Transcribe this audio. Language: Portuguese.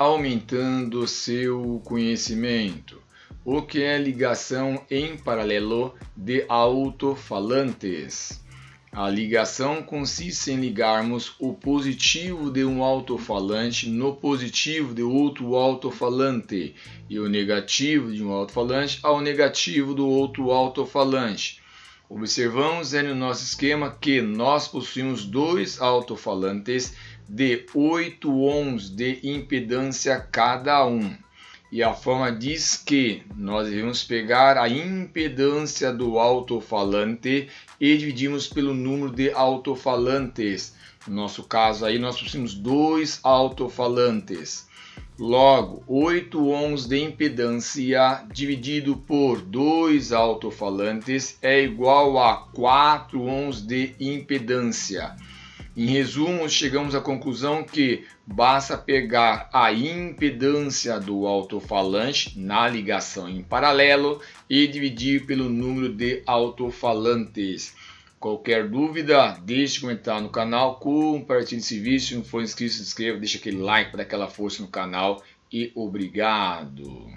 aumentando seu conhecimento. O que é ligação em paralelo de alto-falantes? A ligação consiste em ligarmos o positivo de um alto-falante no positivo de outro alto-falante e o negativo de um alto-falante ao negativo do outro alto-falante. Observamos é no nosso esquema que nós possuímos dois altofalantes de 8 ohms de impedância cada um. E a forma diz que nós devemos pegar a impedância do alto-falante e dividimos pelo número de alto-falantes. No nosso caso aí nós possuímos dois alto-falantes. Logo, 8 ohms de impedância dividido por dois altofalantes é igual a 4 ohms de impedância. Em resumo, chegamos à conclusão que basta pegar a impedância do alto-falante na ligação em paralelo e dividir pelo número de alto-falantes. Qualquer dúvida, deixe comentar no canal, compartilhe esse vídeo, se não for inscrito, se inscreva, deixa aquele like para dar aquela força no canal e obrigado!